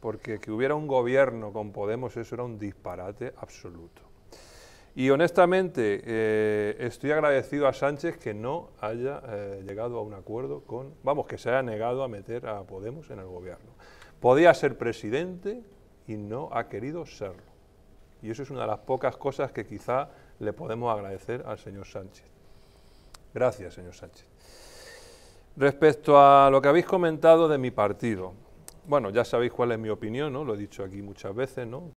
porque que hubiera un gobierno con Podemos eso era un disparate absoluto. Y honestamente eh, estoy agradecido a Sánchez que no haya eh, llegado a un acuerdo con, vamos, que se haya negado a meter a Podemos en el gobierno. Podía ser presidente y no ha querido serlo. Y eso es una de las pocas cosas que quizá le podemos agradecer al señor Sánchez. Gracias, señor Sánchez. Respecto a lo que habéis comentado de mi partido, bueno, ya sabéis cuál es mi opinión, ¿no? Lo he dicho aquí muchas veces, ¿no?